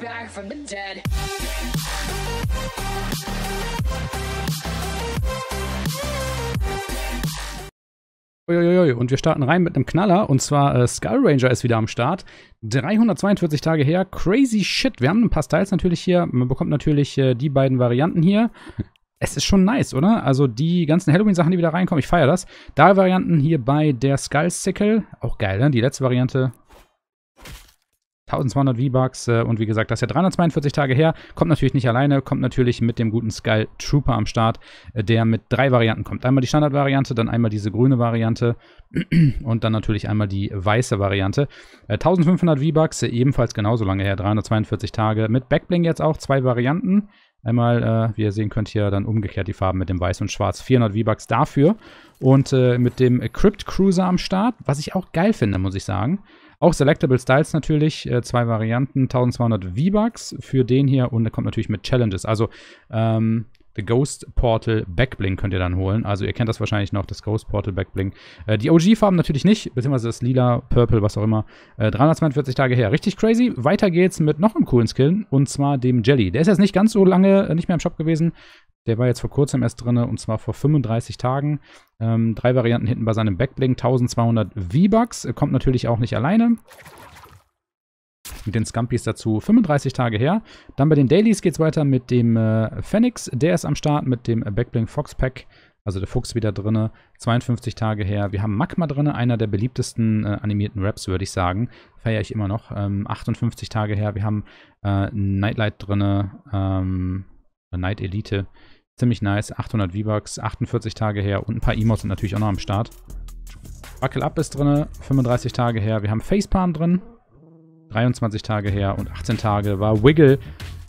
back, from the dead. Uiuiui. Und wir starten rein mit einem Knaller. Und zwar äh, Skull Ranger ist wieder am Start. 342 Tage her. Crazy Shit. Wir haben ein paar Styles natürlich hier. Man bekommt natürlich äh, die beiden Varianten hier. Es ist schon nice, oder? Also die ganzen Halloween-Sachen, die wieder reinkommen, ich feiere das. Da Varianten hier bei der Skull Sickle. Auch geil, ne? Die letzte Variante 1200 V-Bucks äh, und wie gesagt, das ist ja 342 Tage her. Kommt natürlich nicht alleine, kommt natürlich mit dem guten Skull Trooper am Start, äh, der mit drei Varianten kommt. Einmal die Standardvariante, dann einmal diese grüne Variante und dann natürlich einmal die weiße Variante. Äh, 1500 V-Bucks, äh, ebenfalls genauso lange her, 342 Tage. Mit Backbling jetzt auch, zwei Varianten. Einmal, äh, wie ihr sehen könnt, hier dann umgekehrt die Farben mit dem Weiß und Schwarz. 400 V-Bucks dafür. Und äh, mit dem Crypt Cruiser am Start, was ich auch geil finde, muss ich sagen. Auch Selectable Styles natürlich, äh, zwei Varianten, 1200 V-Bucks für den hier und der kommt natürlich mit Challenges. Also ähm, The Ghost Portal Backbling könnt ihr dann holen. Also ihr kennt das wahrscheinlich noch, das Ghost Portal Backbling. Äh, die OG-Farben natürlich nicht, beziehungsweise das lila, purple, was auch immer. Äh, 342 Tage her. Richtig crazy. Weiter geht's mit noch einem coolen Skill, und zwar dem Jelly. Der ist jetzt nicht ganz so lange äh, nicht mehr im Shop gewesen. Der war jetzt vor kurzem erst drin, und zwar vor 35 Tagen. Ähm, drei Varianten hinten bei seinem Backbling. 1200 V-Bucks. Äh, kommt natürlich auch nicht alleine mit den Scumpies dazu 35 Tage her. Dann bei den Dailies geht es weiter mit dem äh, Phoenix, der ist am Start mit dem Backblink Fox Pack, also der Fuchs wieder drin. 52 Tage her. Wir haben Magma drin. einer der beliebtesten äh, animierten Raps, würde ich sagen. Feiere ich immer noch. Ähm, 58 Tage her. Wir haben äh, Nightlight drin. ähm, Night Elite. Ziemlich nice, 800 V-Bucks, 48 Tage her und ein paar Emotes sind natürlich auch noch am Start. Buckle Up ist drin, 35 Tage her. Wir haben Facepalm drin, 23 Tage her und 18 Tage war Wiggle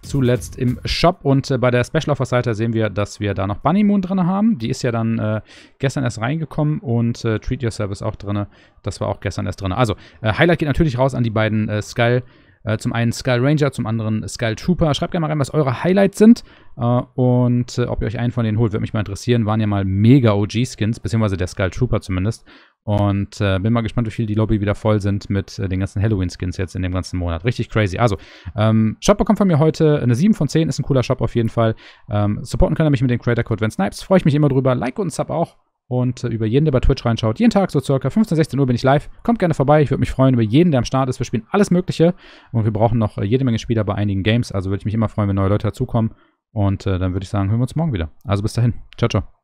zuletzt im Shop. Und äh, bei der Special Offer Seite sehen wir, dass wir da noch Bunny Moon drin haben. Die ist ja dann äh, gestern erst reingekommen und äh, Treat Yourself ist auch drin. Das war auch gestern erst drin. Also, äh, Highlight geht natürlich raus an die beiden äh, Skull äh, zum einen Skull Ranger, zum anderen Skull Trooper. Schreibt gerne mal rein, was eure Highlights sind äh, und äh, ob ihr euch einen von denen holt. Würde mich mal interessieren. Waren ja mal mega OG-Skins, beziehungsweise der Skull Trooper zumindest. Und äh, bin mal gespannt, wie viel die Lobby wieder voll sind mit äh, den ganzen Halloween-Skins jetzt in dem ganzen Monat. Richtig crazy. Also, ähm, Shop bekommt von mir heute eine 7 von 10. Ist ein cooler Shop auf jeden Fall. Ähm, supporten könnt ihr mich mit dem Creator Code Van Snipes. Freue ich mich immer drüber. Like und Sub auch und äh, über jeden, der bei Twitch reinschaut. Jeden Tag so circa 15, 16 Uhr bin ich live. Kommt gerne vorbei. Ich würde mich freuen über jeden, der am Start ist. Wir spielen alles Mögliche und wir brauchen noch äh, jede Menge Spieler bei einigen Games. Also würde ich mich immer freuen, wenn neue Leute dazukommen. Und äh, dann würde ich sagen, hören wir uns morgen wieder. Also bis dahin. Ciao, ciao.